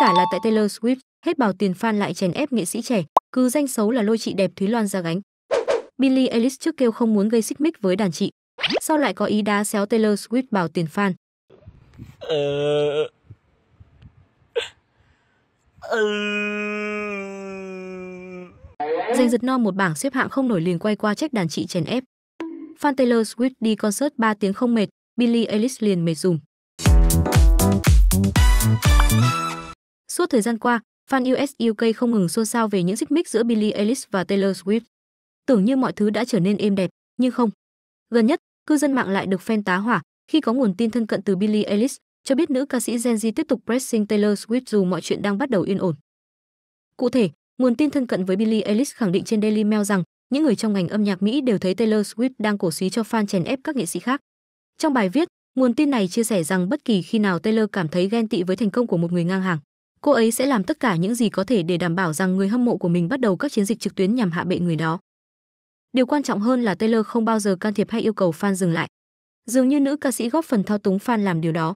cả là tại Taylor Swift, hết bào tiền fan lại chèn ép nghệ sĩ trẻ, cứ danh xấu là lôi chị đẹp Thúy Loan ra gánh. Billie Eilish trước kêu không muốn gây xích mích với đàn chị, sau lại có ý đá xéo Taylor Swift bào tiền fan. Ờ... ờ. giật no một bảng xếp hạng không nổi liền quay qua trách đàn chị chèn ép. Fan Taylor Swift đi concert 3 tiếng không mệt, Billie Eilish liền mệt dùng. thời gian qua, fan US UK không ngừng xôn xao về những xích mích giữa Billie Eilish và Taylor Swift. Tưởng như mọi thứ đã trở nên êm đẹp, nhưng không. Gần nhất, cư dân mạng lại được fan tá hỏa khi có nguồn tin thân cận từ Billie Eilish cho biết nữ ca sĩ Gen Z tiếp tục pressing Taylor Swift dù mọi chuyện đang bắt đầu yên ổn. Cụ thể, nguồn tin thân cận với Billie Eilish khẳng định trên Daily Mail rằng những người trong ngành âm nhạc Mỹ đều thấy Taylor Swift đang cổ suý cho fan chèn ép các nghệ sĩ khác. Trong bài viết, nguồn tin này chia sẻ rằng bất kỳ khi nào Taylor cảm thấy ghen tị với thành công của một người ngang hàng, cô ấy sẽ làm tất cả những gì có thể để đảm bảo rằng người hâm mộ của mình bắt đầu các chiến dịch trực tuyến nhằm hạ bệ người đó. Điều quan trọng hơn là Taylor không bao giờ can thiệp hay yêu cầu fan dừng lại. Dường như nữ ca sĩ góp phần thao túng fan làm điều đó.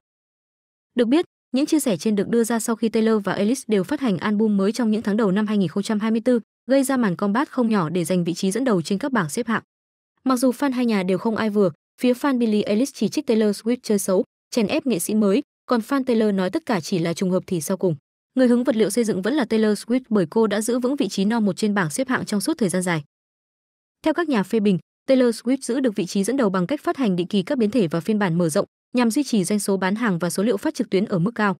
Được biết, những chia sẻ trên được đưa ra sau khi Taylor và Alice đều phát hành album mới trong những tháng đầu năm 2024, gây ra màn combat không nhỏ để giành vị trí dẫn đầu trên các bảng xếp hạng. Mặc dù fan hai nhà đều không ai vừa, phía fan Billie Eilish chỉ trích Taylor Swift chơi xấu, chèn ép nghệ sĩ mới, còn fan Taylor nói tất cả chỉ là trùng hợp thì sau cùng. Người hứng vật liệu xây dựng vẫn là Taylor Swift bởi cô đã giữ vững vị trí no một trên bảng xếp hạng trong suốt thời gian dài. Theo các nhà phê bình, Taylor Swift giữ được vị trí dẫn đầu bằng cách phát hành định kỳ các biến thể và phiên bản mở rộng nhằm duy trì doanh số bán hàng và số liệu phát trực tuyến ở mức cao.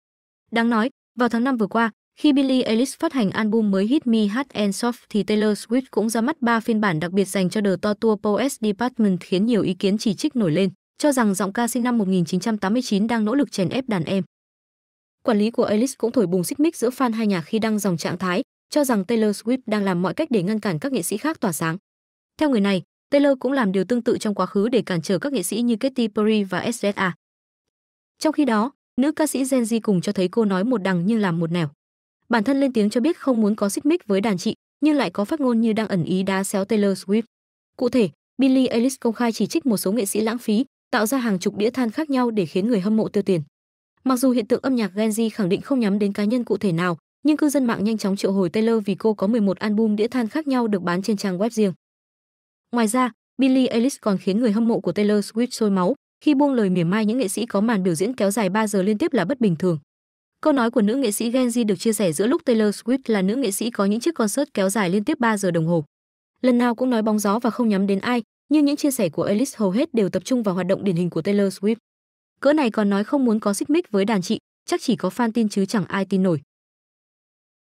Đáng nói, vào tháng 5 vừa qua, khi Billie Eilish phát hành album mới Hit Me Hard and Soft thì Taylor Swift cũng ra mắt 3 phiên bản đặc biệt dành cho The Torture Poets Department khiến nhiều ý kiến chỉ trích nổi lên, cho rằng giọng ca sinh năm 1989 đang nỗ lực chèn ép đàn em. Quản lý của Alice cũng thổi bùng xích mích giữa fan hai nhà khi đăng dòng trạng thái cho rằng Taylor Swift đang làm mọi cách để ngăn cản các nghệ sĩ khác tỏa sáng. Theo người này, Taylor cũng làm điều tương tự trong quá khứ để cản trở các nghệ sĩ như Katy Perry và SZA. Trong khi đó, nữ ca sĩ Gen Z cùng cho thấy cô nói một đằng nhưng làm một nẻo. Bản thân lên tiếng cho biết không muốn có xích mích với đàn chị, nhưng lại có phát ngôn như đang ẩn ý đá xéo Taylor Swift. Cụ thể, Billie Eilish công khai chỉ trích một số nghệ sĩ lãng phí, tạo ra hàng chục đĩa than khác nhau để khiến người hâm mộ tiêu tiền. Mặc dù hiện tượng âm nhạc Genji khẳng định không nhắm đến cá nhân cụ thể nào, nhưng cư dân mạng nhanh chóng triệu hồi Taylor vì cô có 11 album đĩa than khác nhau được bán trên trang web riêng. Ngoài ra, Billie Eilish còn khiến người hâm mộ của Taylor Swift sôi máu khi buông lời mỉa mai những nghệ sĩ có màn biểu diễn kéo dài 3 giờ liên tiếp là bất bình thường. Câu nói của nữ nghệ sĩ Genji được chia sẻ giữa lúc Taylor Swift là nữ nghệ sĩ có những chiếc concert kéo dài liên tiếp 3 giờ đồng hồ. Lần nào cũng nói bóng gió và không nhắm đến ai, nhưng những chia sẻ của Eilish hầu hết đều tập trung vào hoạt động điển hình của Taylor Swift cỡ này còn nói không muốn có xích mích với đàn chị chắc chỉ có fan tin chứ chẳng ai tin nổi